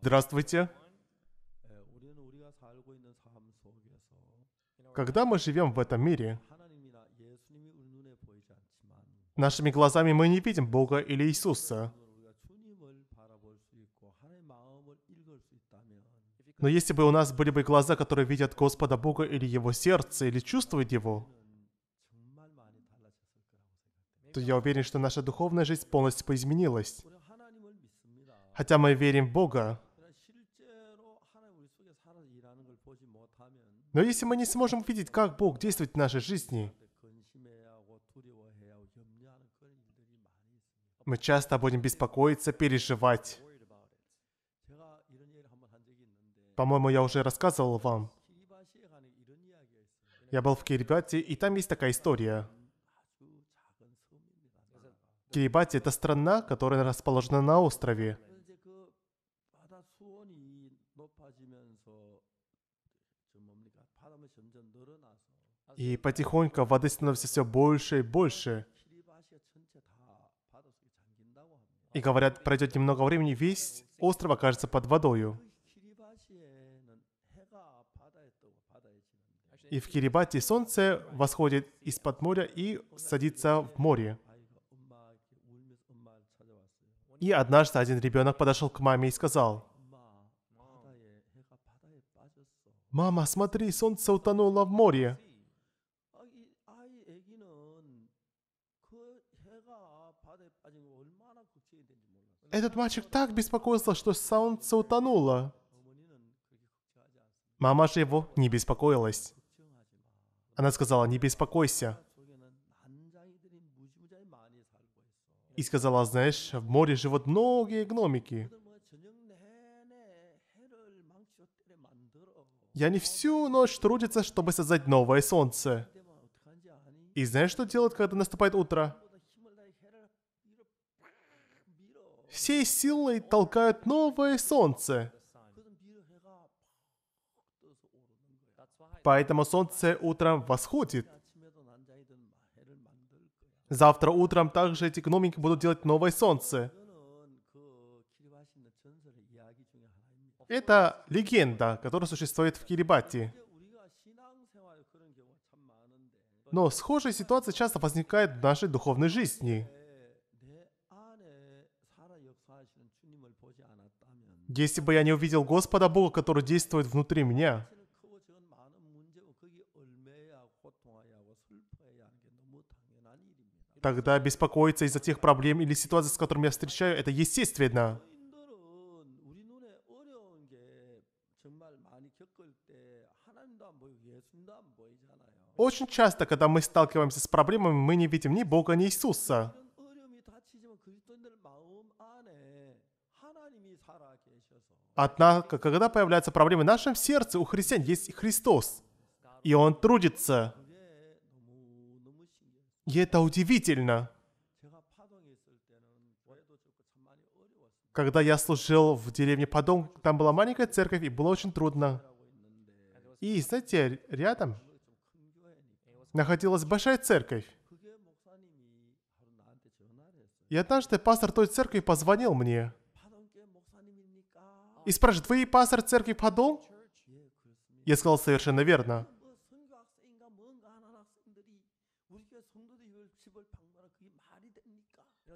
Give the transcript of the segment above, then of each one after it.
Здравствуйте. Когда мы живем в этом мире, нашими глазами мы не видим Бога или Иисуса. Но если бы у нас были бы глаза, которые видят Господа Бога или Его сердце, или чувствуют Его, то я уверен, что наша духовная жизнь полностью поизменилась. Хотя мы верим в Бога, но если мы не сможем видеть, как Бог действует в нашей жизни, мы часто будем беспокоиться, переживать. По-моему, я уже рассказывал вам. Я был в Кирибате, и там есть такая история. Кирибати — это страна, которая расположена на острове. И потихоньку воды становится все больше и больше. И говорят, пройдет немного времени, весь остров окажется под водою. И в Кирибати солнце восходит из-под моря и садится в море. И однажды один ребенок подошел к маме и сказал, «Мама, смотри, солнце утонуло в море». Этот мальчик так беспокоился, что солнце утонуло. Мама же его не беспокоилась. Она сказала, не беспокойся. И сказала, знаешь, в море живут многие гномики. И они всю ночь трудятся, чтобы создать новое солнце. И знаешь, что делать, когда наступает утро? всей силой толкают новое солнце. Поэтому солнце утром восходит. Завтра утром также эти гномики будут делать новое солнце. Это легенда, которая существует в Кирибати. Но схожая ситуация часто возникает в нашей духовной жизни. Если бы я не увидел Господа Бога, который действует внутри меня, тогда беспокоиться из-за тех проблем или ситуаций, с которыми я встречаю, это естественно. Очень часто, когда мы сталкиваемся с проблемами, мы не видим ни Бога, ни Иисуса. Однако, когда появляются проблемы в нашем сердце, у христиан есть Христос. И Он трудится. И это удивительно. Когда я служил в деревне Подом, там была маленькая церковь, и было очень трудно. И, знаете, рядом находилась большая церковь. И однажды пастор той церкви позвонил мне и спрашивает, вы пастор церкви Падол? Я сказал совершенно верно.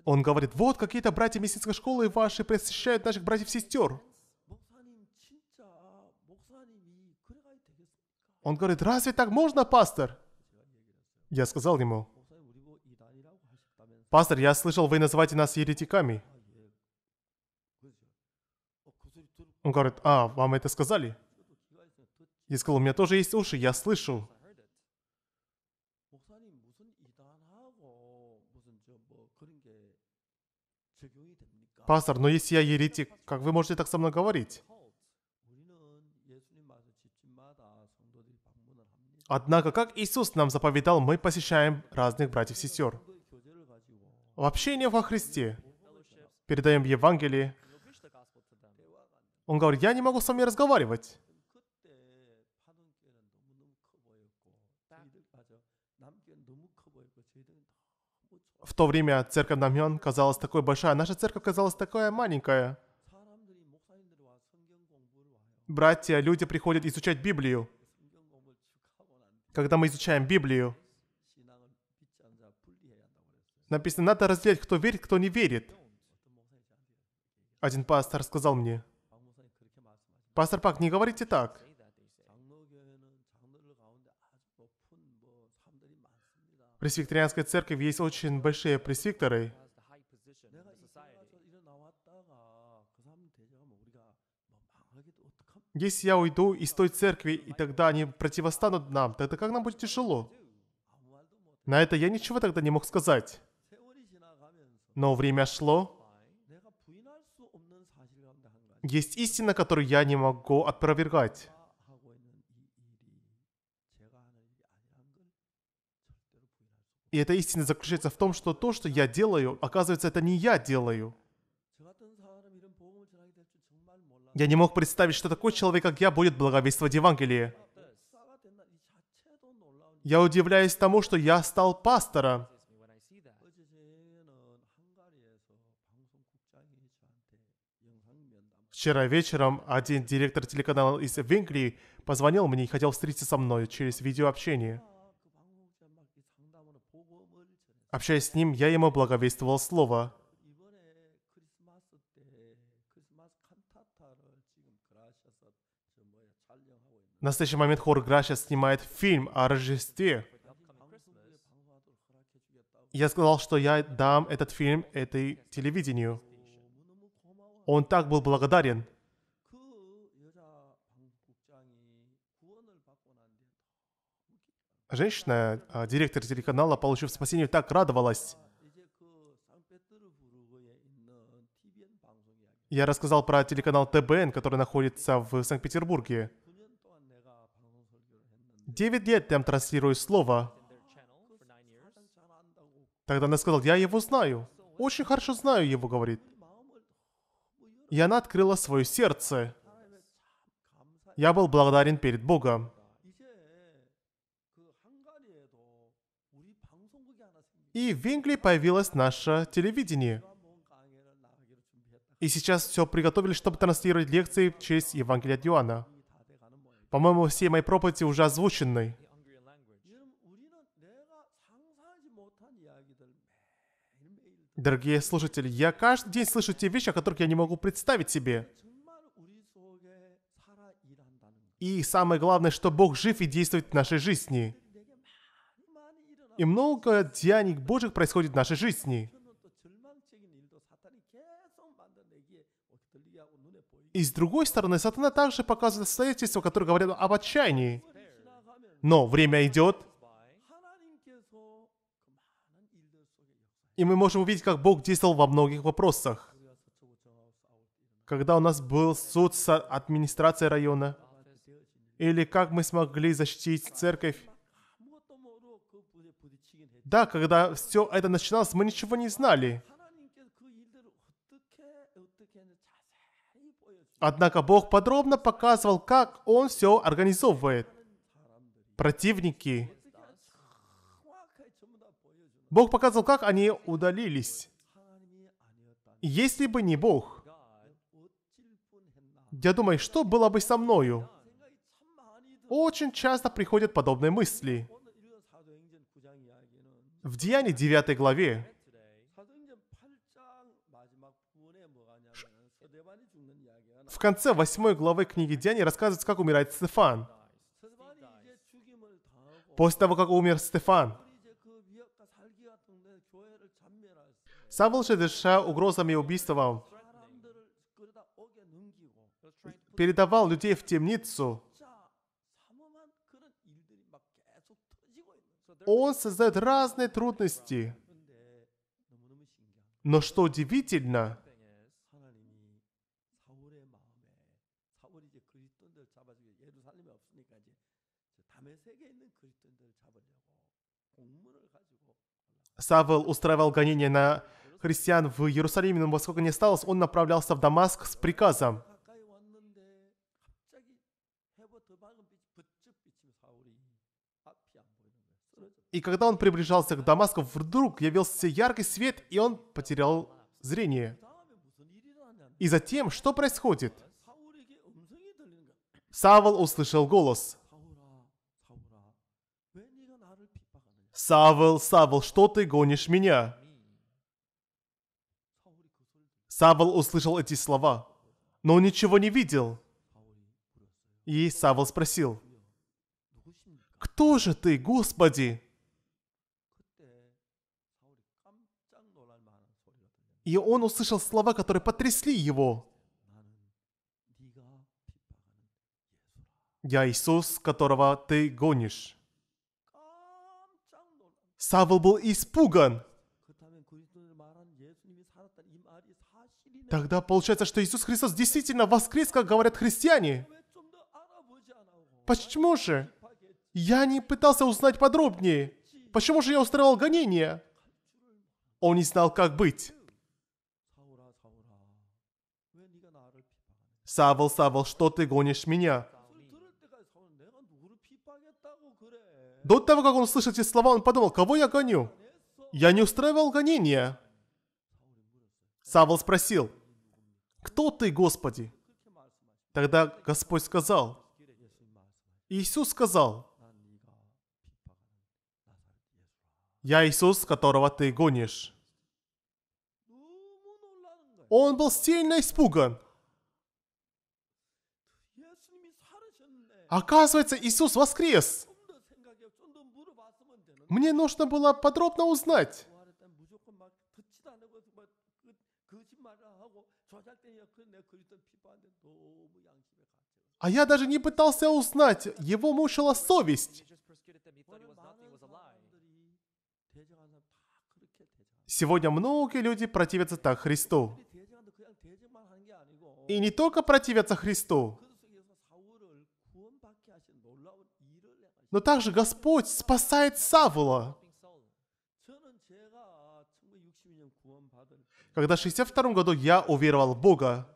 Он говорит, вот какие-то братья мессинской школы ваши посещают наших братьев-сестер. Он говорит, разве так можно, пастор? Я сказал ему, пастор, я слышал, вы называете нас еретиками. Он говорит, а, вам это сказали? Я сказал, у меня тоже есть уши, я слышу. Пастор, но если я еретик, как вы можете так со мной говорить? Однако, как Иисус нам заповедал, мы посещаем разных братьев и сестер. В общении во Христе передаем Евангелие, он говорит, я не могу с вами разговаривать. В то время церковь Намьон казалась такой большая, наша церковь казалась такая маленькая. Братья, люди приходят изучать Библию. Когда мы изучаем Библию, написано, надо разделять, кто верит, кто не верит. Один пастор сказал мне, Пастор Пак, не говорите так. В пресвикторианской церкви есть очень большие пресвикторы. Если я уйду из той церкви, и тогда они противостанут нам, тогда как нам будет тяжело? На это я ничего тогда не мог сказать. Но время шло, есть истина, которую я не могу опровергать. И эта истина заключается в том, что то, что я делаю, оказывается, это не я делаю. Я не мог представить, что такой человек, как я, будет благовествовать Евангелие. Я удивляюсь тому, что я стал пастором. Вчера вечером один директор телеканала из Венгрии позвонил мне и хотел встретиться со мной через видеообщение. Общаясь с ним, я ему благовествовал слово. В настоящий момент хор Граша снимает фильм о Рождестве. Я сказал, что я дам этот фильм этой телевидению. Он так был благодарен. Женщина, а, директор телеканала, получив спасение, так радовалась. Я рассказал про телеканал ТБН, который находится в Санкт-Петербурге. Девять лет там транслирую слово. Тогда она сказала, я его знаю. Очень хорошо знаю его, говорит и она открыла свое сердце. Я был благодарен перед Богом. И в Венгрии появилось наше телевидение. И сейчас все приготовили, чтобы транслировать лекции в честь Евангелия от Иоанна. По-моему, все мои проповеди уже озвучены. Дорогие слушатели, я каждый день слышу те вещи, о которых я не могу представить себе. И самое главное, что Бог жив и действует в нашей жизни. И много деяний Божьих происходит в нашей жизни. И с другой стороны, сатана также показывает обстоятельства, которые говорят об отчаянии. Но время идет, И мы можем увидеть, как Бог действовал во многих вопросах. Когда у нас был суд с администрацией района, или как мы смогли защитить церковь. Да, когда все это начиналось, мы ничего не знали. Однако Бог подробно показывал, как Он все организовывает. Противники Бог показывал, как они удалились. Если бы не Бог, я думаю, что было бы со мною? Очень часто приходят подобные мысли. В Деянии 9 главе в конце 8 главы книги Деяний рассказывается, как умирает Стефан. После того, как умер Стефан, Савл же, дыша угрозами и убийством, передавал людей в темницу. Он создает разные трудности. Но что удивительно, Савл устраивал гонения на христиан в Иерусалиме, но во сколько не осталось, он направлялся в Дамаск с приказом. И когда он приближался к Дамаску, вдруг явился яркий свет, и он потерял зрение. И затем, что происходит? Савол услышал голос. Савол, Савол, что ты гонишь меня? Савол услышал эти слова, но он ничего не видел. И Савол спросил, «Кто же ты, Господи?» И он услышал слова, которые потрясли его. «Я Иисус, которого ты гонишь». Савл был испуган. Тогда получается, что Иисус Христос действительно воскрес, как говорят христиане. Почему же? Я не пытался узнать подробнее. Почему же я устраивал гонения? Он не знал, как быть. Савл, Савл, что ты гонишь меня? До того, как он услышал эти слова, он подумал, кого я гоню? Я не устраивал гонения. Савл спросил, «Кто ты, Господи?» Тогда Господь сказал, Иисус сказал, «Я Иисус, которого ты гонишь». Он был сильно испуган. Оказывается, Иисус воскрес. Мне нужно было подробно узнать. А я даже не пытался узнать, его мучила совесть. Сегодня многие люди противятся так Христу. И не только противятся Христу, но также Господь спасает Савла. когда в 62 году я уверовал в Бога.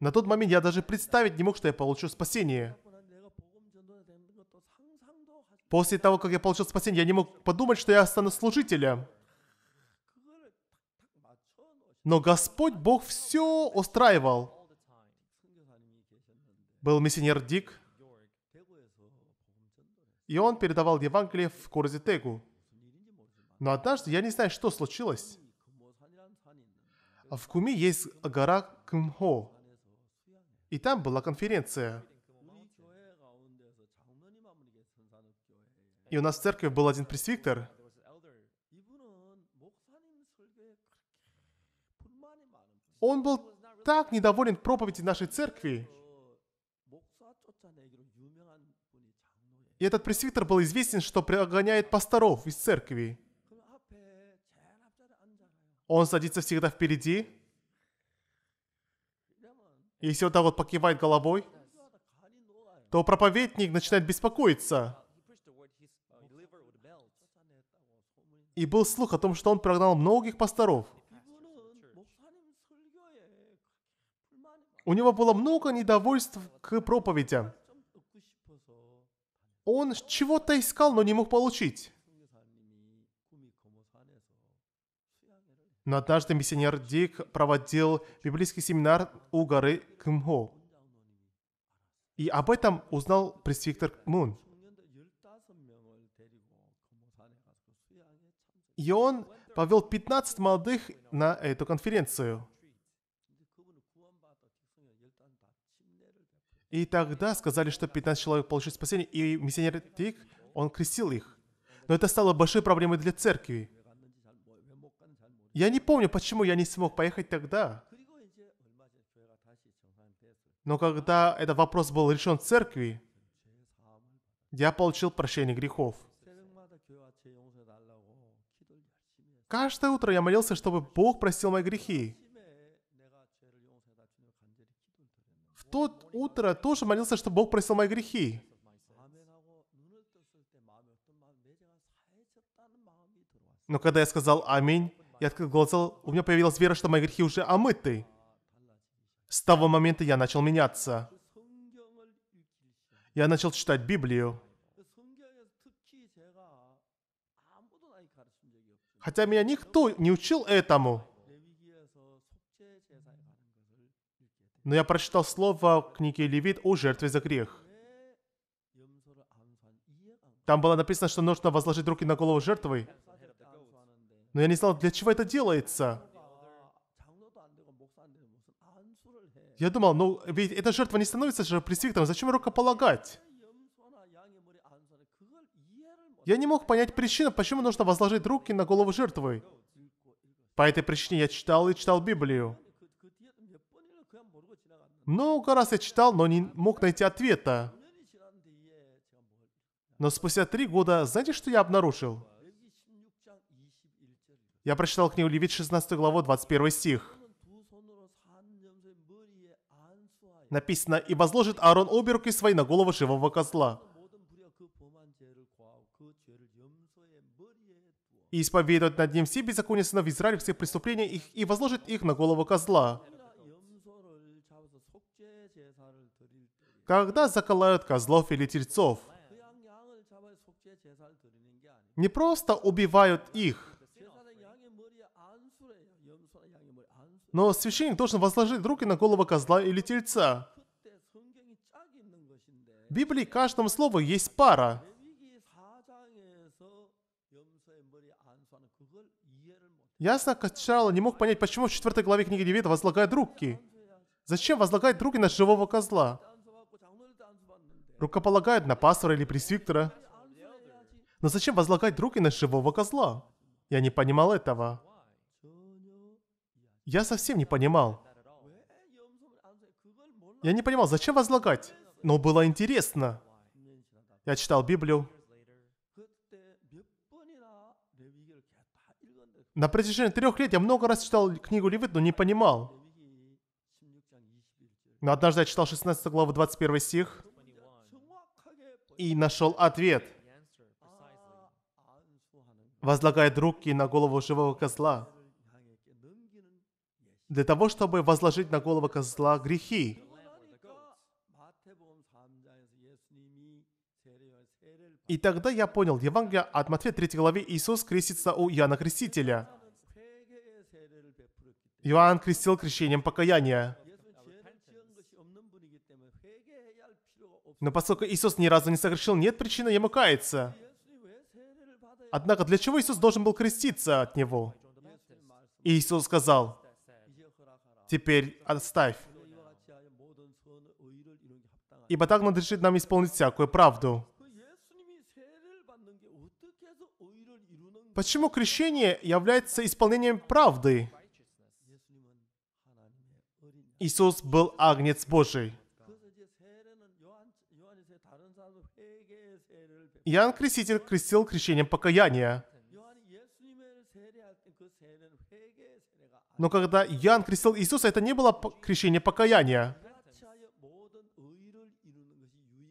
На тот момент я даже представить не мог, что я получу спасение. После того, как я получил спасение, я не мог подумать, что я стану служителем. Но Господь Бог все устраивал. Был миссионер Дик, и он передавал Евангелие в Курзитегу. Но однажды, я не знаю, что случилось. В Куми есть гора Кмхо. И там была конференция. И у нас в церкви был один пресвиктор. Он был так недоволен проповеди нашей церкви. И этот пресвитер был известен, что прогоняет пасторов из церкви. Он садится всегда впереди. Если вот так вот покивает головой, то проповедник начинает беспокоиться. И был слух о том, что он прогнал многих пасторов. У него было много недовольств к проповедям. Он чего-то искал, но не мог получить. Но однажды миссионер Дик проводил библейский семинар у горы Кымхо. И об этом узнал пресвитер Мун. И он повел 15 молодых на эту конференцию. И тогда сказали, что 15 человек получили спасение, и миссионер Тик он крестил их. Но это стало большой проблемой для церкви. Я не помню, почему я не смог поехать тогда. Но когда этот вопрос был решен в церкви, я получил прощение грехов. Каждое утро я молился, чтобы Бог простил мои грехи. В тот утро тоже молился, чтобы Бог простил мои грехи. Но когда я сказал «Аминь», я открыл глаза, у меня появилась вера, что мои грехи уже омыты. С того момента я начал меняться. Я начал читать Библию. Хотя меня никто не учил этому. Но я прочитал слово в книге Левит о жертве за грех. Там было написано, что нужно возложить руки на голову жертвы. Но я не знал, для чего это делается. Я думал, ну ведь эта жертва не становится же пресвитером, зачем рукополагать? Я не мог понять причину, почему нужно возложить руки на голову жертвы. По этой причине я читал и читал Библию. Много раз я читал, но не мог найти ответа. Но спустя три года, знаете, что я обнаружил? Я прочитал книгу Левит, 16 главу, 21 стих. Написано, «И возложит Аарон обе руки свои на голову живого козла». и исповедует над ним все беззакония сынов Израиля, все преступления их, и возложит их на голову козла. Когда заколают козлов или тельцов, не просто убивают их, Но священник должен возложить руки на голову козла или тельца. В Библии каждому слову есть пара. Ясно, Качала не мог понять, почему в 4 главе книги Левита возлагает руки. Зачем возлагает руки на живого козла? Рукополагает на пастора или пресвиктора. Но зачем возлагать руки на живого козла? Я не понимал этого. Я совсем не понимал. Я не понимал, зачем возлагать? Но было интересно. Я читал Библию. На протяжении трех лет я много раз читал книгу Левит, но не понимал. Но однажды я читал 16 главу 21 стих и нашел ответ. Возлагает руки на голову живого козла для того, чтобы возложить на голову козла грехи. И тогда я понял Евангелие от Матфея 3 главе Иисус крестится у Иоанна Крестителя. Иоанн крестил крещением покаяния. Но поскольку Иисус ни разу не согрешил, нет причины ему каяться. Однако для чего Иисус должен был креститься от него? И Иисус сказал, Теперь отставь. Ибо так надлежит нам исполнить всякую правду. Почему крещение является исполнением правды? Иисус был Агнец Божий. Иоанн Креститель крестил крещением покаяния. Но когда Ян крестил Иисуса, это не было крещение покаяния.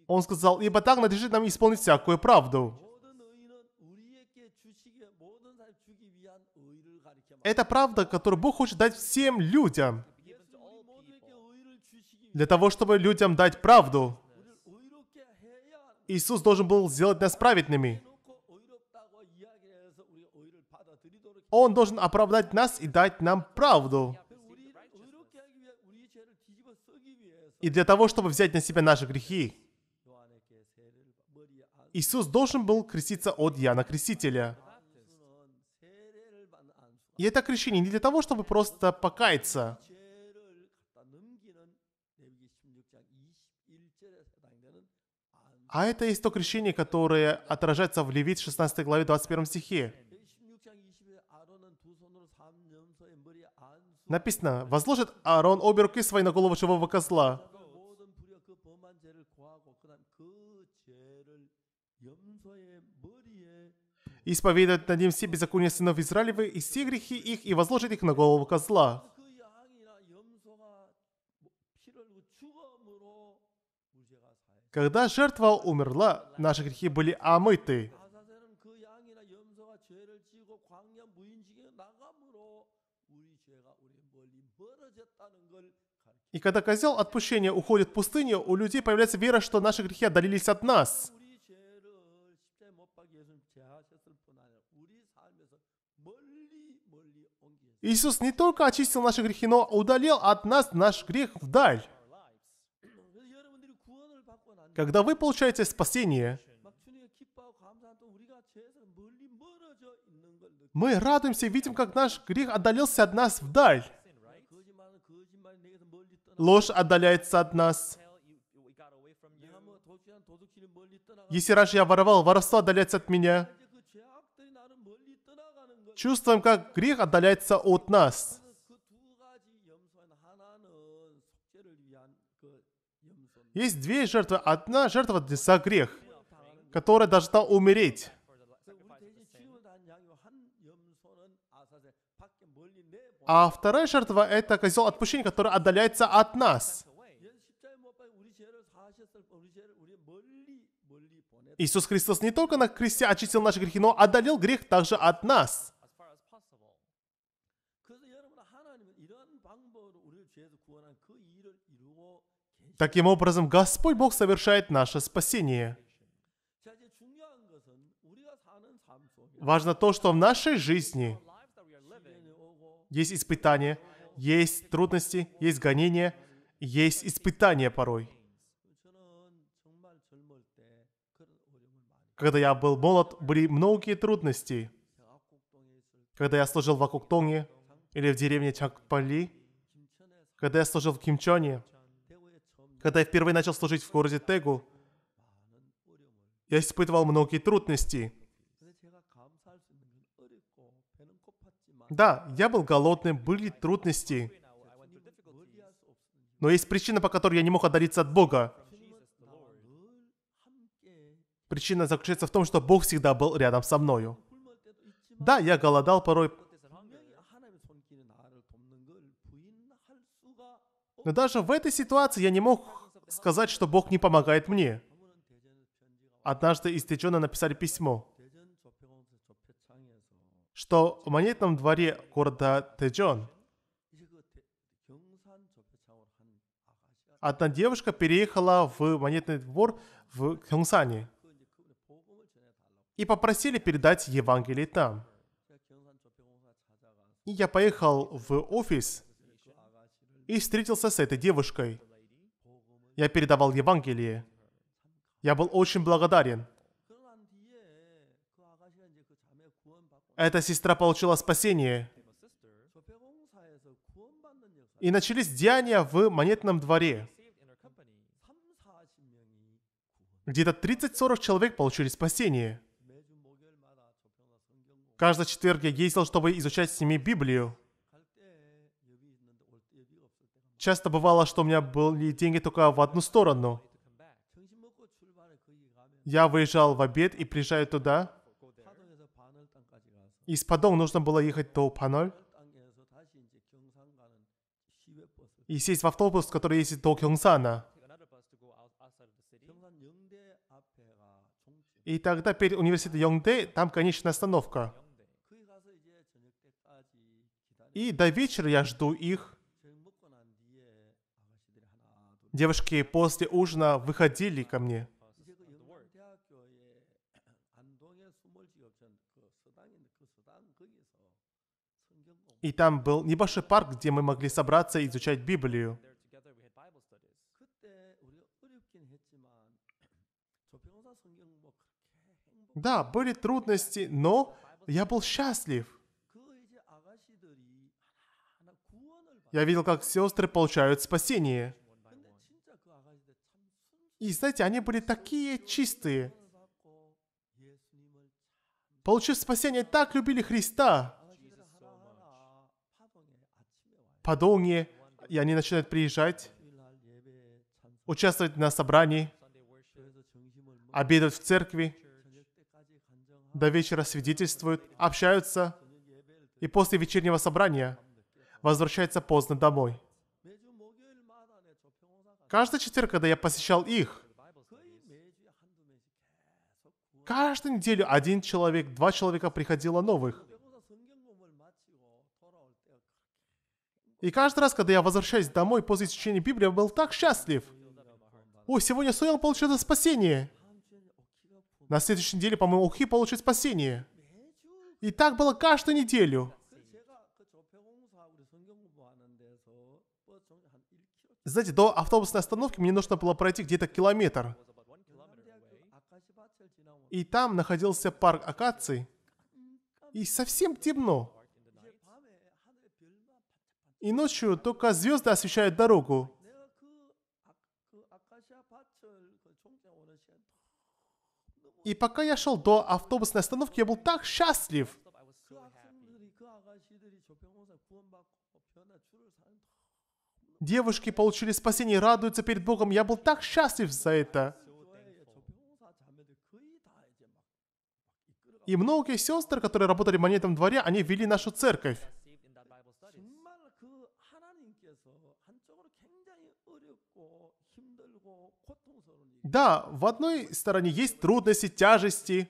Он сказал, ибо так надлежит нам исполнить всякую правду. Это правда, которую Бог хочет дать всем людям. Для того, чтобы людям дать правду. Иисус должен был сделать нас праведными. Он должен оправдать нас и дать нам правду. И для того, чтобы взять на себя наши грехи, Иисус должен был креститься от Яна Крестителя. И это крещение не для того, чтобы просто покаяться. А это есть то крещение, которое отражается в Левит 16 главе 21 стихе. Написано, возложит Аарон обе руки свои на голову живого козла. Исповедует над ним все беззакония сынов Израилевы и все грехи их, и возложит их на голову козла. Когда жертва умерла, наши грехи были омыты. И когда козел отпущения уходит в пустыню, у людей появляется вера, что наши грехи отдалились от нас. Иисус не только очистил наши грехи, но удалил от нас наш грех вдаль. Когда вы получаете спасение, мы радуемся и видим, как наш грех отдалился от нас вдаль ложь отдаляется от нас. Если раньше я воровал, воровство отдаляется от меня. Чувствуем, как грех отдаляется от нас. Есть две жертвы. Одна жертва за грех, которая должна умереть. А вторая жертва — это козел отпущения, который отдаляется от нас. Иисус Христос не только на кресте очистил наши грехи, но отдалил грех также от нас. Таким образом, Господь Бог совершает наше спасение. Важно то, что в нашей жизни есть испытания, есть трудности, есть гонения, есть испытания порой. Когда я был молод, были многие трудности. Когда я служил в Акуктонге или в деревне Чакпали, когда я служил в Кимчоне, когда я впервые начал служить в городе Тегу, я испытывал многие трудности – Да, я был голодным, были трудности. Но есть причина, по которой я не мог одариться от Бога. Причина заключается в том, что Бог всегда был рядом со мною. Да, я голодал порой. Но даже в этой ситуации я не мог сказать, что Бог не помогает мне. Однажды из Течона написали письмо что в монетном дворе города Тэджон одна девушка переехала в монетный двор в Кёнгсане и попросили передать Евангелие там. И я поехал в офис и встретился с этой девушкой. Я передавал Евангелие. Я был очень благодарен. Эта сестра получила спасение. И начались деяния в монетном дворе. Где-то 30-40 человек получили спасение. Каждый четверг я ездил, чтобы изучать с ними Библию. Часто бывало, что у меня были деньги только в одну сторону. Я выезжал в обед и приезжаю туда. Из Падонг нужно было ехать до Паноль и сесть в автобус, который ездит до Кёнгсана. И тогда перед университетом Йонгде там конечная остановка. И до вечера я жду их. Девушки после ужина выходили ко мне. И там был небольшой парк, где мы могли собраться и изучать Библию. Да, были трудности, но я был счастлив. Я видел, как сестры получают спасение. И знаете, они были такие чистые. Получив спасение, так любили Христа подолгнее, и они начинают приезжать, участвовать на собрании, обедают в церкви, до вечера свидетельствуют, общаются, и после вечернего собрания возвращаются поздно домой. Каждый четверг, когда я посещал их, каждую неделю один человек, два человека приходило новых. И каждый раз, когда я возвращаюсь домой после изучения Библии, я был так счастлив. О, сегодня Соял получил спасение. На следующей неделе, по-моему, Ухи получит спасение. И так было каждую неделю. Знаете, до автобусной остановки мне нужно было пройти где-то километр. И там находился парк акаций. И совсем темно и ночью только звезды освещают дорогу. И пока я шел до автобусной остановки, я был так счастлив. Девушки получили спасение и радуются перед Богом. Я был так счастлив за это. И многие сестры, которые работали в монетном дворе, они вели нашу церковь. Да, в одной стороне есть трудности, тяжести.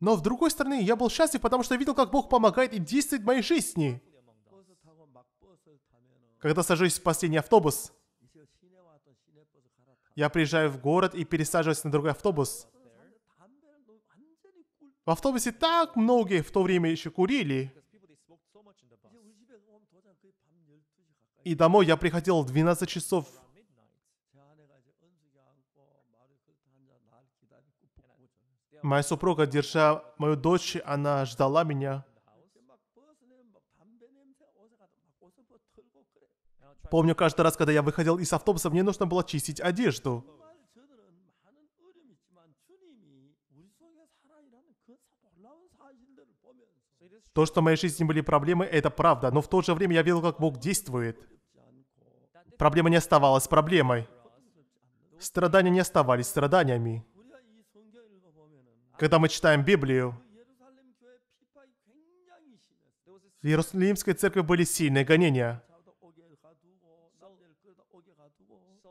Но в другой стороне я был счастлив, потому что видел, как Бог помогает и действует в моей жизни. Когда сажусь в последний автобус, я приезжаю в город и пересаживаюсь на другой автобус. В автобусе так многие в то время еще курили. И домой я приходил в 12 часов. Моя супруга, держа мою дочь, она ждала меня. Помню, каждый раз, когда я выходил из автобуса, мне нужно было чистить одежду. То, что в моей жизни были проблемы, это правда, но в то же время я видел, как Бог действует. Проблема не оставалась проблемой. Страдания не оставались страданиями. Когда мы читаем Библию, в Иерусалимской церкви были сильные гонения.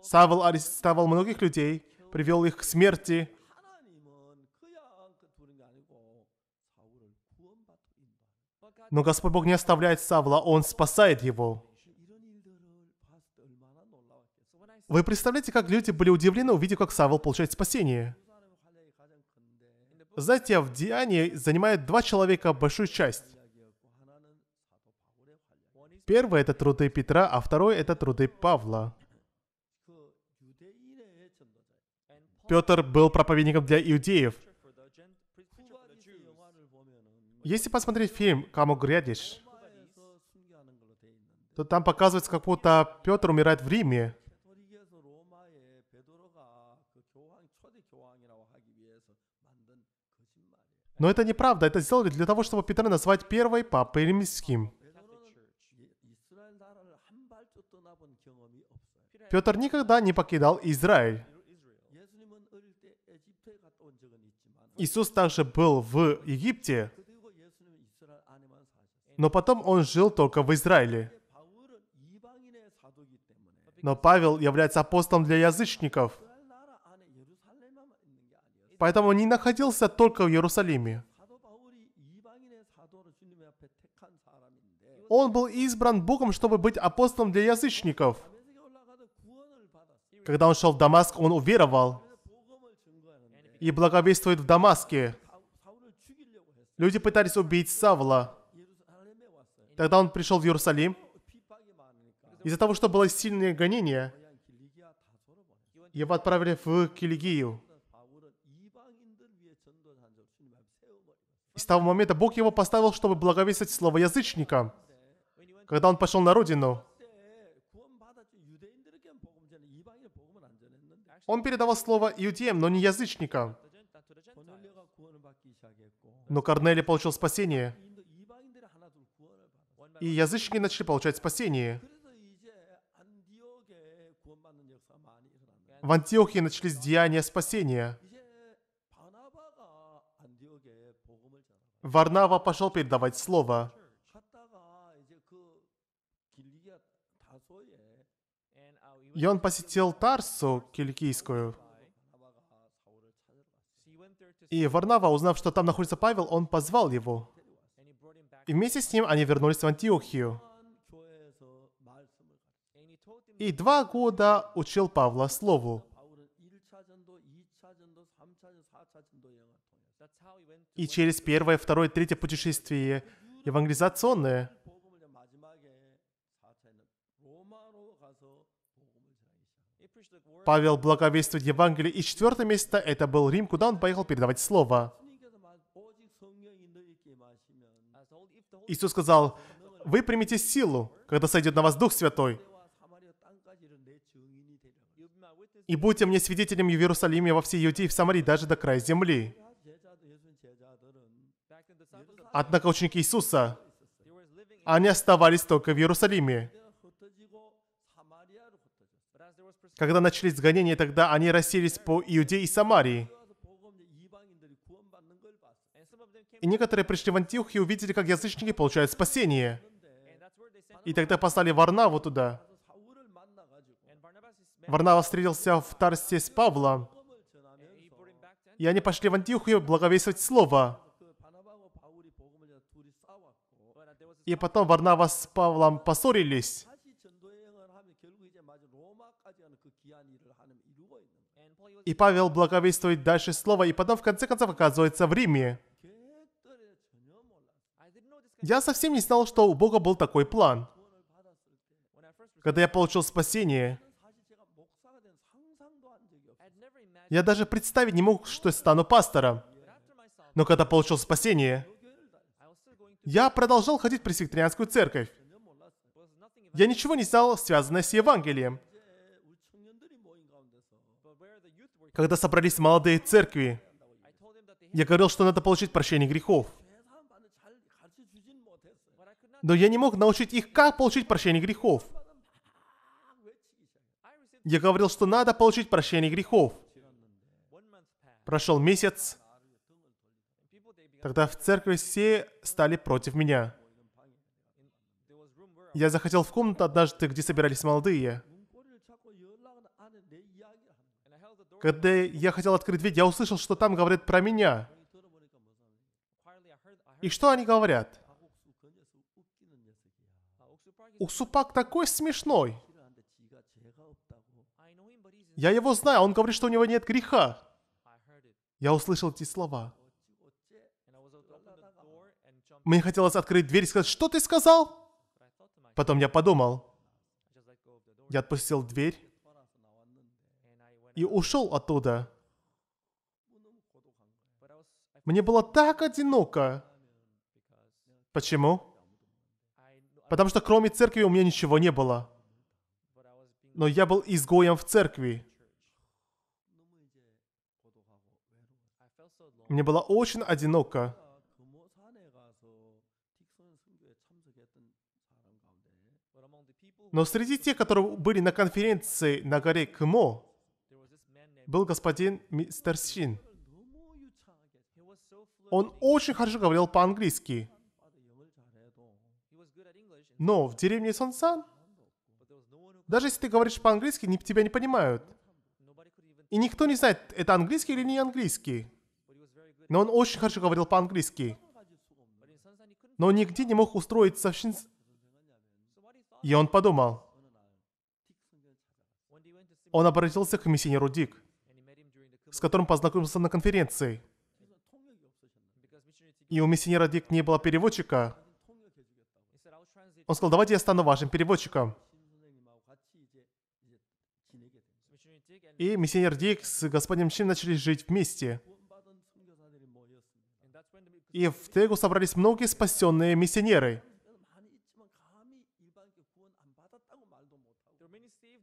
Савл арестовал многих людей, привел их к смерти. Но Господь Бог не оставляет Савла, Он спасает его. Вы представляете, как люди были удивлены, увидев, как Савл получает спасение? Знаете, в Диане занимают два человека большую часть. Первый — это труды Петра, а второй — это труды Павла. Петр был проповедником для иудеев, если посмотреть фильм «Кому грядешь», то там показывается, как будто Петр умирает в Риме. Но это неправда. Это сделали для того, чтобы Петра назвать первой папой римским. Петр никогда не покидал Израиль. Иисус также был в Египте, но потом он жил только в Израиле. Но Павел является апостолом для язычников. Поэтому он не находился только в Иерусалиме. Он был избран Богом, чтобы быть апостолом для язычников. Когда он шел в Дамаск, он уверовал и благовествует в Дамаске. Люди пытались убить Савла. Тогда он пришел в Иерусалим. Из-за того, что было сильное гонение, его отправили в Килигию. И с того момента Бог его поставил, чтобы Слово словоязычникам. Когда он пошел на родину, он передавал слово иудеям, но не язычникам. Но Корнелий получил спасение – и язычники начали получать спасение. В Антиохии начались деяния спасения. Варнава пошел передавать слово. И он посетил Тарсу Киликийскую. И Варнава, узнав, что там находится Павел, он позвал его. И вместе с ним они вернулись в Антиохию. И два года учил Павла Слову. И через первое, второе, третье путешествие евангелизационное Павел благовествует Евангелие, и четвертое место это был Рим, куда он поехал передавать Слово. Иисус сказал, «Вы примите силу, когда сойдет на вас Дух Святой, и будьте мне свидетелями в Иерусалиме, во всей Иудее, в Самарии, даже до края земли». Однако ученики Иисуса, они оставались только в Иерусалиме. Когда начались гонения, тогда они расселись по Иудее и Самарии. И некоторые пришли в Антиох и увидели, как язычники получают спасение. И тогда послали Варнаву туда. Варнава встретился в Тарсе с Павлом. И они пошли в Антиохию благовествовать Слово. И потом Варнава с Павлом поссорились. И Павел благовествует дальше Слово, и потом в конце концов оказывается в Риме. Я совсем не знал, что у Бога был такой план. Когда я получил спасение, я даже представить не мог, что стану пастором. Но когда получил спасение, я продолжал ходить в пресвитерианскую церковь. Я ничего не знал, связанное с Евангелием. Когда собрались молодые церкви, я говорил, что надо получить прощение грехов но я не мог научить их, как получить прощение грехов. Я говорил, что надо получить прощение грехов. Прошел месяц. Тогда в церкви все стали против меня. Я захотел в комнату однажды, где собирались молодые. Когда я хотел открыть дверь, я услышал, что там говорят про меня. И что они говорят? У Супак такой смешной. Я его знаю, он говорит, что у него нет греха. Я услышал эти слова. Мне хотелось открыть дверь и сказать, что ты сказал? Потом я подумал. Я отпустил дверь и ушел оттуда. Мне было так одиноко. Почему? Потому что кроме церкви у меня ничего не было. Но я был изгоем в церкви. Мне было очень одиноко. Но среди тех, которые были на конференции на горе Кмо, был господин мистер Син. Он очень хорошо говорил по-английски. Но в деревне Сонсан, даже если ты говоришь по-английски, тебя не понимают. И никто не знает, это английский или не английский. Но он очень хорошо говорил по-английски. Но он нигде не мог устроиться в Шинс... И он подумал. Он обратился к миссионеру Дик, с которым познакомился на конференции. И у миссионера Дик не было переводчика, он сказал, давайте я стану вашим переводчиком. И миссионер Дик с господином Чин начали жить вместе. И в Тегу собрались многие спасенные миссионеры.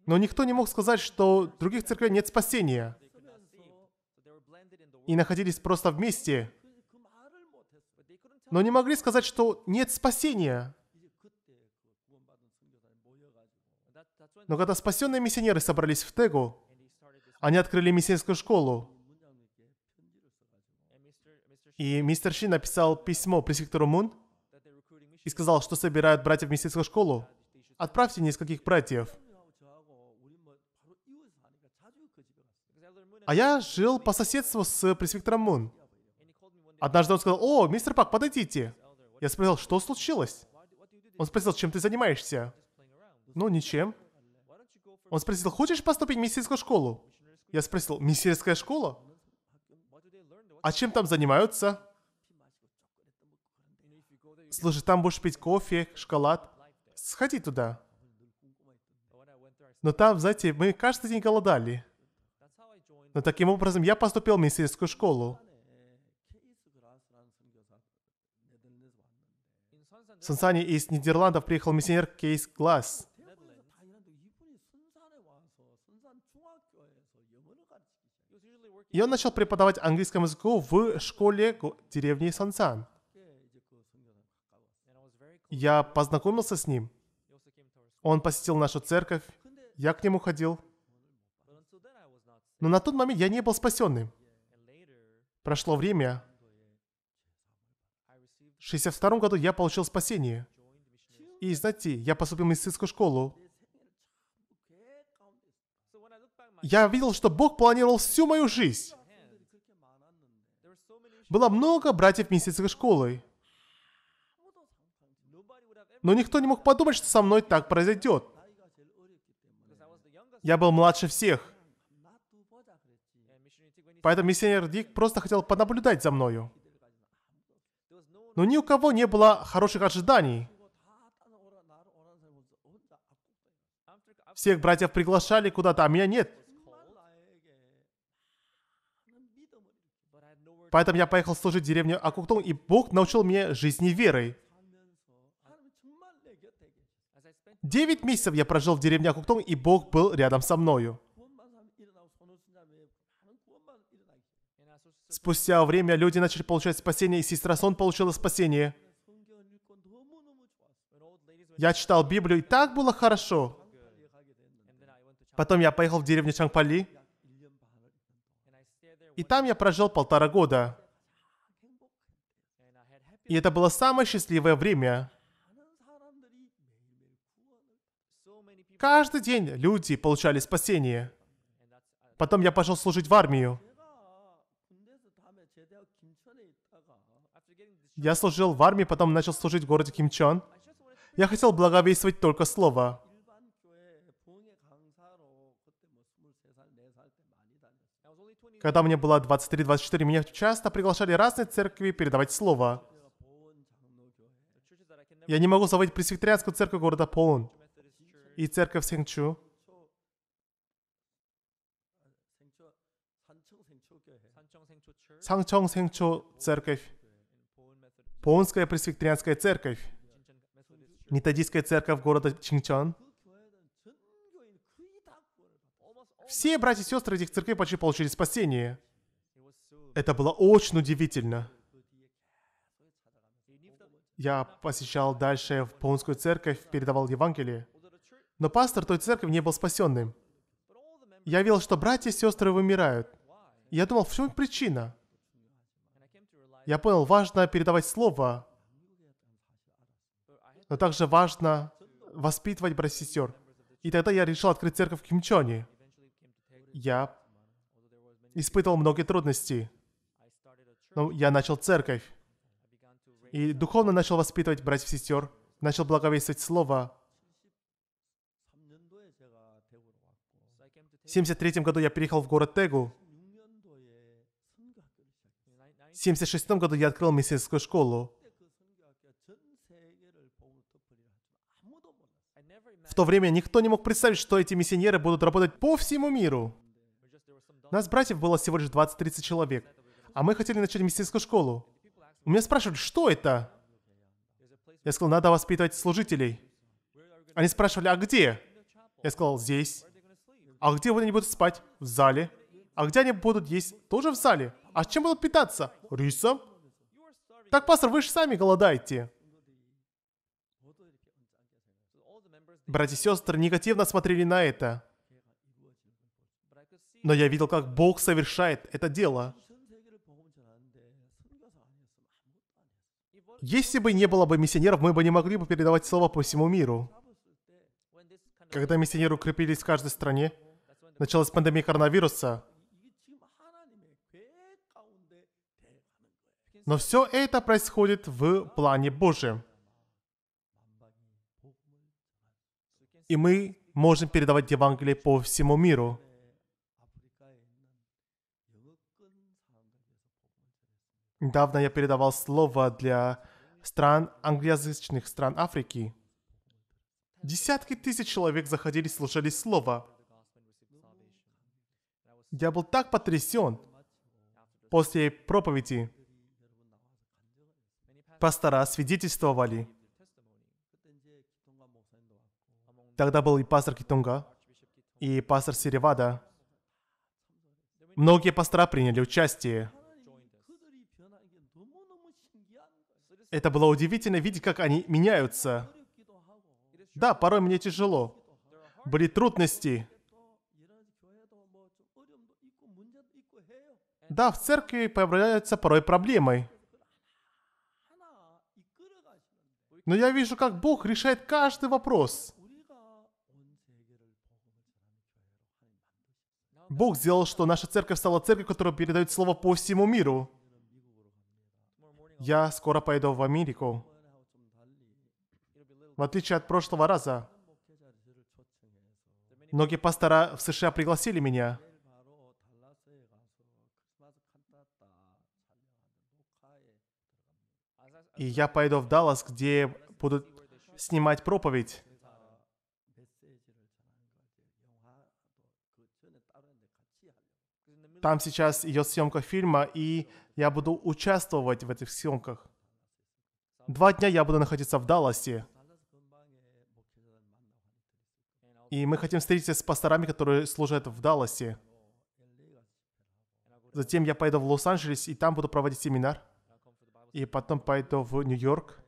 Но никто не мог сказать, что в других церквей нет спасения. И находились просто вместе. Но не могли сказать, что нет спасения. Но когда спасенные миссионеры собрались в Тегу, они открыли миссионерскую школу. И мистер Ши написал письмо префектуру Мун и сказал, что собирают братьев в миссионерскую школу. Отправьте нескольких братьев. А я жил по соседству с префектуром Мун. Однажды он сказал, «О, мистер Пак, подойдите!» Я спросил, что случилось? Он спросил, чем ты занимаешься? Ну, ничем. Он спросил, хочешь поступить в миссийскую школу? Я спросил, миссийская школа? А чем там занимаются? Слушай, там будешь пить кофе, шоколад. Сходи туда. Но там, знаете, мы каждый день голодали. Но таким образом я поступил в миссийскую школу. В Сансане из Нидерландов приехал миссионер Кейс Гласс. И он начал преподавать английскому языку в школе деревни Сансан. Я познакомился с ним. Он посетил нашу церковь. Я к нему ходил. Но на тот момент я не был спасенным. Прошло время. В 62 году я получил спасение. И знаете, я поступил в медицинскую школу. я видел, что Бог планировал всю мою жизнь. Было много братьев с школы. Но никто не мог подумать, что со мной так произойдет. Я был младше всех. Поэтому миссионер Дик просто хотел понаблюдать за мною. Но ни у кого не было хороших ожиданий. Всех братьев приглашали куда-то, а меня нет. Поэтому я поехал служить в деревню Акуктун, и Бог научил меня жизни верой. Девять месяцев я прожил в деревне Акуктун, и Бог был рядом со мною. Спустя время люди начали получать спасение, и сестра Сон получила спасение. Я читал Библию, и так было хорошо. Потом я поехал в деревню Чангпали. И там я прожил полтора года. И это было самое счастливое время. Каждый день люди получали спасение. Потом я пошел служить в армию. Я служил в армии, потом начал служить в городе Кимчон. Я хотел благовествовать только слово. Когда мне было 23-24, меня часто приглашали разные церкви передавать слово. Я не могу забыть пресвитерианскую церковь города Поун и церковь Сенчу. Сангчон Сенчу церковь. Поунская пресвитерианская церковь. Методистская церковь города Чинчон. Все братья и сестры этих церквей почти получили спасение. Это было очень удивительно. Я посещал дальше в Паунскую церковь, передавал Евангелие. Но пастор той церкви не был спасенным. Я видел, что братья и сестры вымирают. я думал, в чем причина? Я понял, важно передавать слово, но также важно воспитывать братьев и сестер. И тогда я решил открыть церковь в Кимчоне я испытывал многие трудности. Но ну, я начал церковь. И духовно начал воспитывать братьев и сестер. Начал благовествовать Слово. В 73 году я переехал в город Тегу. В 76 году я открыл миссионерскую школу. В то время никто не мог представить, что эти миссионеры будут работать по всему миру. Нас, братьев, было всего лишь 20-30 человек, а мы хотели начать мистическую школу. У меня спрашивают, что это? Я сказал, надо воспитывать служителей. Они спрашивали, а где? Я сказал, здесь. А где они будут спать? В зале. А где они будут есть? Тоже в зале. А с чем будут питаться? Рисом. Так, пастор, вы же сами голодаете. Братья и сестры негативно смотрели на это. Но я видел, как Бог совершает это дело. Если бы не было бы миссионеров, мы бы не могли бы передавать слово по всему миру. Когда миссионеры укрепились в каждой стране, началась пандемия коронавируса. Но все это происходит в плане Божьем. И мы можем передавать Евангелие по всему миру. Недавно я передавал слово для стран, англоязычных стран Африки. Десятки тысяч человек заходили и слушали слово. Я был так потрясен после проповеди. Пастора свидетельствовали. Тогда был и пастор Китунга, и пастор Серевада. Многие пастора приняли участие. Это было удивительно видеть, как они меняются. Да, порой мне тяжело. Были трудности. Да, в церкви появляются порой проблемы. Но я вижу, как Бог решает каждый вопрос. Бог сделал, что наша церковь стала церковью, которая передает слово по всему миру я скоро поеду в Америку. В отличие от прошлого раза, многие пастора в США пригласили меня. И я поеду в Даллас, где будут снимать проповедь. Там сейчас идет съемка фильма, и я буду участвовать в этих съемках. Два дня я буду находиться в Далласе. И мы хотим встретиться с пасторами, которые служат в Далласе. Затем я поеду в Лос-Анджелес, и там буду проводить семинар. И потом поеду в Нью-Йорк.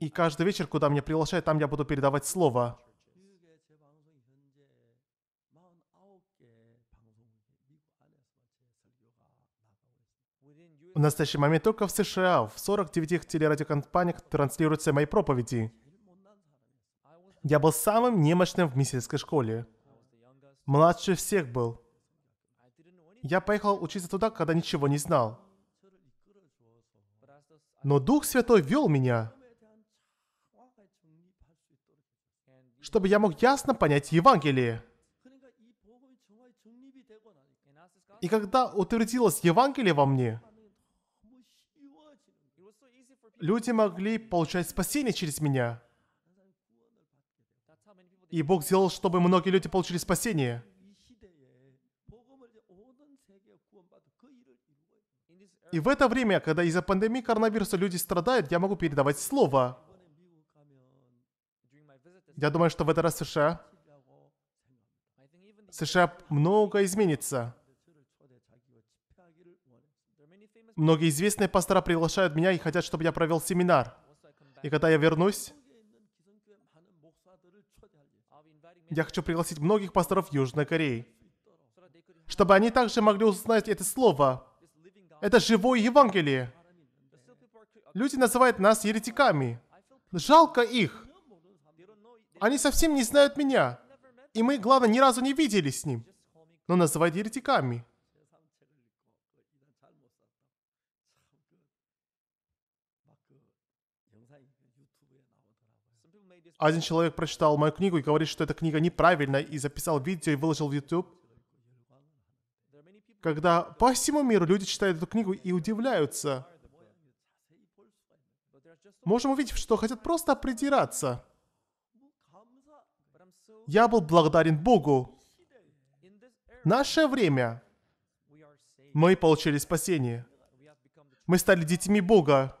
И каждый вечер, куда меня приглашают, там я буду передавать слово. В настоящий момент только в США в 49 телерадиокомпаниях транслируются мои проповеди. Я был самым немощным в миссийской школе. Младше всех был. Я поехал учиться туда, когда ничего не знал. Но Дух Святой вел меня, чтобы я мог ясно понять Евангелие. И когда утвердилось Евангелие во мне, люди могли получать спасение через меня. И Бог сделал, чтобы многие люди получили спасение. И в это время, когда из-за пандемии коронавируса люди страдают, я могу передавать слово. Я думаю, что в этот раз США... США много изменится. Многие известные пастора приглашают меня и хотят, чтобы я провел семинар. И когда я вернусь, я хочу пригласить многих пасторов Южной Кореи, чтобы они также могли узнать это слово. Это живое Евангелие. Люди называют нас еретиками. Жалко их. Они совсем не знают меня. И мы, главное, ни разу не виделись с ним. Но называют еретиками. Один человек прочитал мою книгу и говорит, что эта книга неправильная, и записал видео и выложил в YouTube. Когда по всему миру люди читают эту книгу и удивляются. Можем увидеть, что хотят просто придираться. Я был благодарен Богу. Наше время. Мы получили спасение. Мы стали детьми Бога.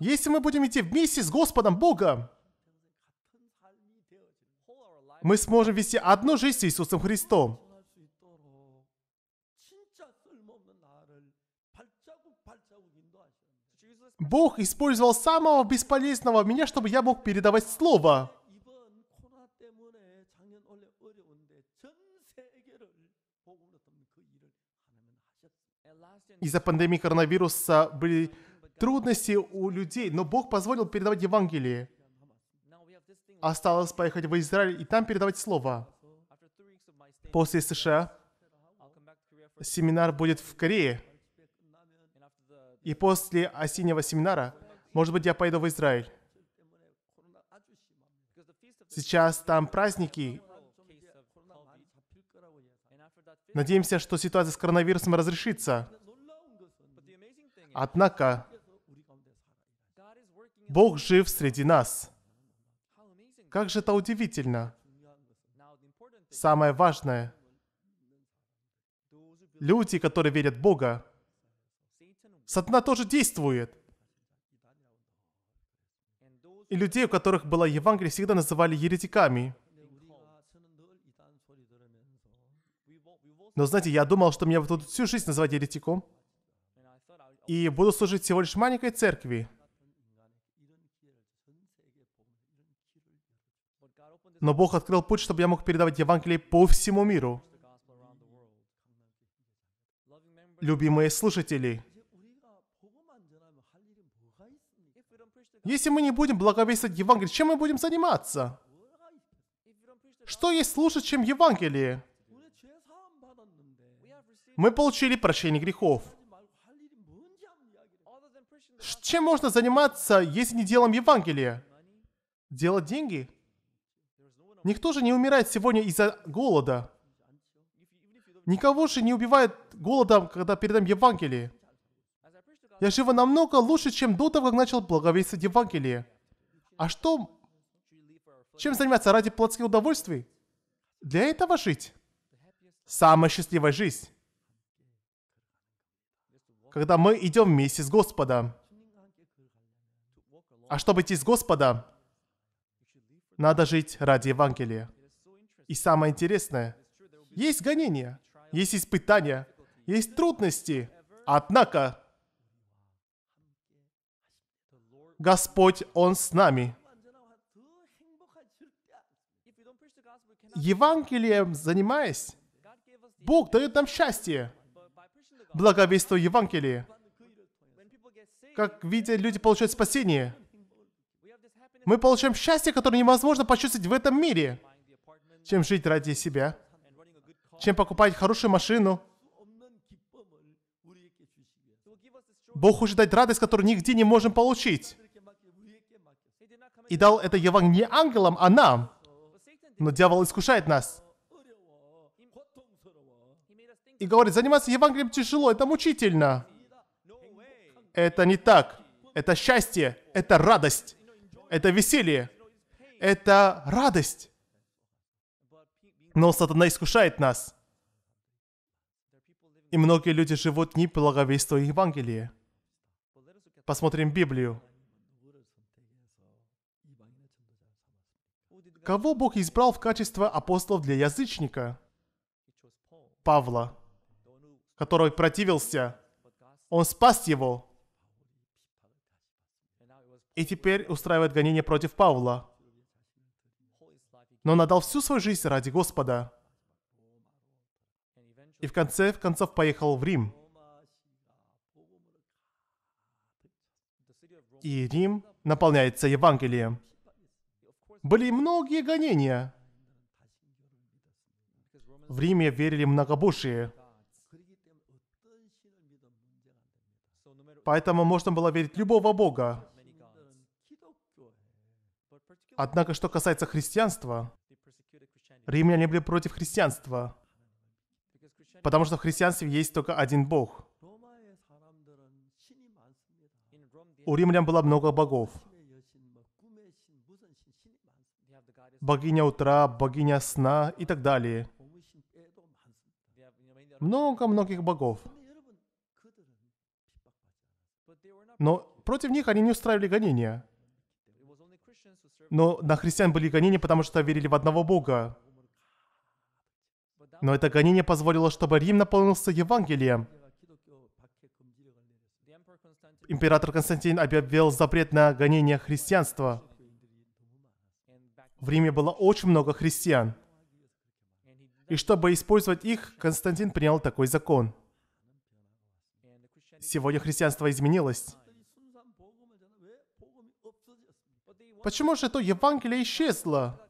Если мы будем идти вместе с Господом Богом, мы сможем вести одну жизнь с Иисусом Христом. Бог использовал самого бесполезного меня, чтобы я мог передавать Слово. Из-за пандемии коронавируса были трудности у людей, но Бог позволил передавать Евангелие. Осталось поехать в Израиль и там передавать Слово. После США семинар будет в Корее. И после осеннего семинара, может быть, я поеду в Израиль. Сейчас там праздники. Надеемся, что ситуация с коронавирусом разрешится. Однако, Бог жив среди нас. Как же это удивительно. Самое важное. Люди, которые верят в Бога, сатана тоже действует. И людей, у которых была Евангелие, всегда называли еретиками. Но знаете, я думал, что меня будут всю жизнь называть еретиком. И буду служить всего лишь маленькой церкви. Но Бог открыл путь, чтобы я мог передавать Евангелие по всему миру. Любимые слушатели, если мы не будем благовествовать Евангелие, чем мы будем заниматься? Что есть лучше, чем Евангелие? Мы получили прощение грехов. Чем можно заниматься, если не делом Евангелия? Делать деньги? Никто же не умирает сегодня из-за голода. Никого же не убивает голодом, когда передам Евангелие. Я живу намного лучше, чем до того, как начал благовествовать Евангелие. А что... Чем заниматься ради плотских удовольствий? Для этого жить. Самая счастливая жизнь. Когда мы идем вместе с Господом. А чтобы идти с Господом, надо жить ради Евангелия. И самое интересное, есть гонения, есть испытания, есть трудности. Однако, Господь, Он с нами. Евангелием занимаясь, Бог дает нам счастье. Благовествуя Евангелие. Как видя, люди получают спасение. Мы получаем счастье, которое невозможно почувствовать в этом мире. Чем жить ради себя? Чем покупать хорошую машину? Бог хочет дать радость, которую нигде не можем получить. И дал это Евангелие не ангелам, а нам. Но дьявол искушает нас. И говорит, заниматься Евангелием тяжело, это мучительно. Это не так. Это счастье, это радость это веселье, это радость. Но сатана искушает нас. И многие люди живут не благовествуя Евангелие. Посмотрим Библию. Кого Бог избрал в качестве апостолов для язычника? Павла, который противился. Он спас его, и теперь устраивает гонение против Павла. Но он отдал всю свою жизнь ради Господа. И в конце в концов поехал в Рим. И Рим наполняется Евангелием. Были многие гонения. В Риме верили многобожие. Поэтому можно было верить любого Бога. Однако, что касается христианства, римляне были против христианства, потому что в христианстве есть только один Бог. У римлян было много богов. Богиня утра, богиня сна и так далее. Много многих богов. Но против них они не устраивали гонения. Но на христиан были гонения, потому что верили в одного Бога. Но это гонение позволило, чтобы Рим наполнился Евангелием. Император Константин объявил запрет на гонение христианства. В Риме было очень много христиан. И чтобы использовать их, Константин принял такой закон. Сегодня христианство изменилось. Почему же то Евангелие исчезло?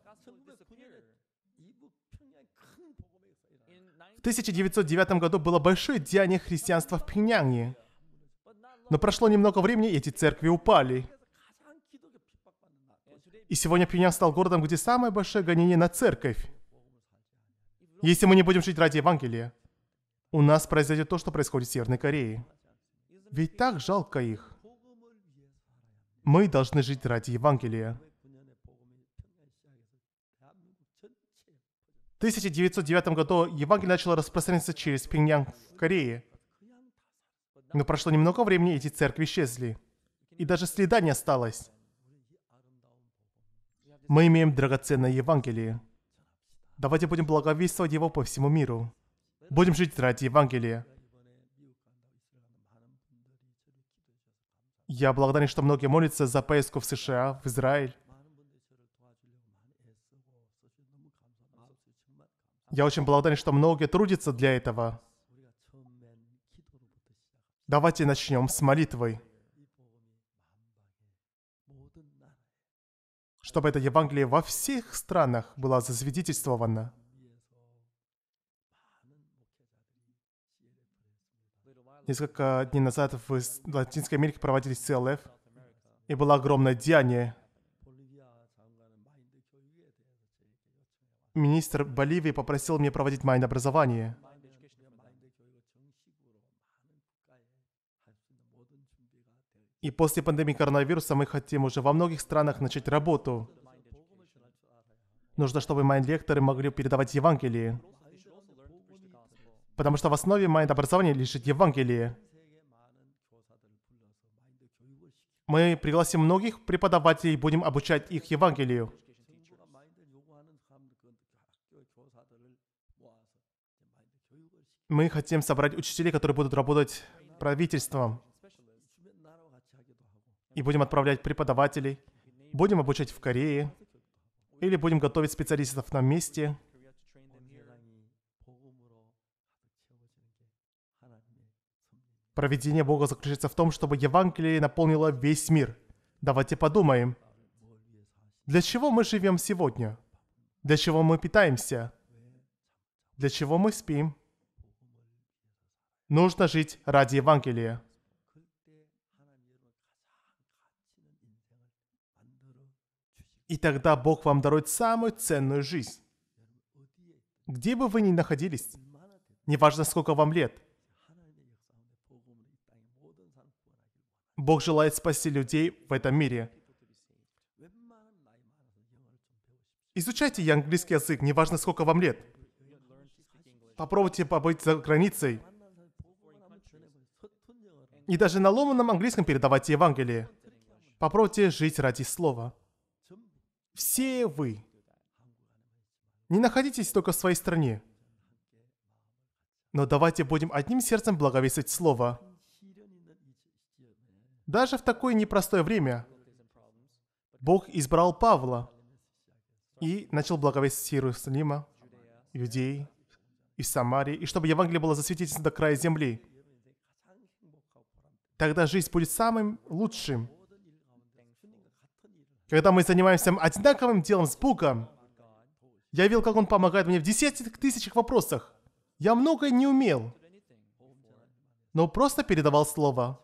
В 1909 году было большое деяние христианства в Пхеньяне. Но прошло немного времени, и эти церкви упали. И сегодня Пхеньян стал городом, где самое большое гонение на церковь. Если мы не будем жить ради Евангелия, у нас произойдет то, что происходит в Северной Корее. Ведь так жалко их. Мы должны жить ради Евангелия. 1909 году Евангелие начало распространяться через Пиньян в Корее. Но прошло немного времени, эти церкви исчезли. И даже следа не осталось. Мы имеем драгоценное Евангелие. Давайте будем благовествовать его по всему миру. Будем жить ради Евангелия. Я благодарен, что многие молятся за поездку в США, в Израиль. Я очень благодарен, что многие трудятся для этого. Давайте начнем с молитвы. Чтобы это Евангелие во всех странах было засвидетельствовано. Несколько дней назад в Латинской Америке проводились ЦЛФ, и было огромное деяние. Министр Боливии попросил меня проводить майн образование. И после пандемии коронавируса мы хотим уже во многих странах начать работу. Нужно, чтобы майн-лекторы могли передавать Евангелие. Потому что в основе майнд образования лежит Евангелие. Мы пригласим многих преподавателей, будем обучать их Евангелию. Мы хотим собрать учителей, которые будут работать правительством. И будем отправлять преподавателей. Будем обучать в Корее. Или будем готовить специалистов на месте. Проведение Бога заключается в том, чтобы Евангелие наполнило весь мир. Давайте подумаем. Для чего мы живем сегодня? Для чего мы питаемся? Для чего мы спим? Нужно жить ради Евангелия. И тогда Бог вам дарует самую ценную жизнь. Где бы вы ни находились, неважно сколько вам лет – Бог желает спасти людей в этом мире. Изучайте английский язык, неважно сколько вам лет. Попробуйте побыть за границей. И даже на ломаном английском передавайте Евангелие. Попробуйте жить ради слова. Все вы. Не находитесь только в своей стране. Но давайте будем одним сердцем благовествовать Слово. Даже в такое непростое время Бог избрал Павла и начал благовестить Иерусалима, Иудеи и Самарии, и чтобы Евангелие было засветительным до края земли. Тогда жизнь будет самым лучшим. Когда мы занимаемся одинаковым делом с Богом, я видел, как Он помогает мне в десятках тысячах вопросах. Я многое не умел, но просто передавал Слово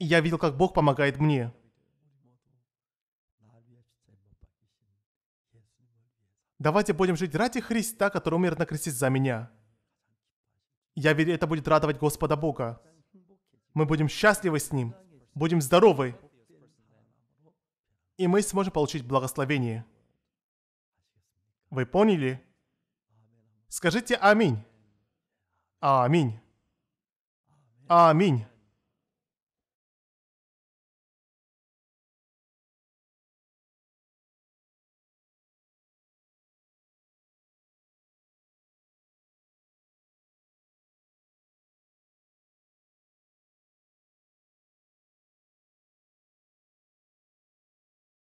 я видел, как Бог помогает мне. Давайте будем жить ради Христа, который умер на кресте за меня. Я верю, это будет радовать Господа Бога. Мы будем счастливы с Ним, будем здоровы, и мы сможем получить благословение. Вы поняли? Скажите «Аминь». Аминь. Аминь.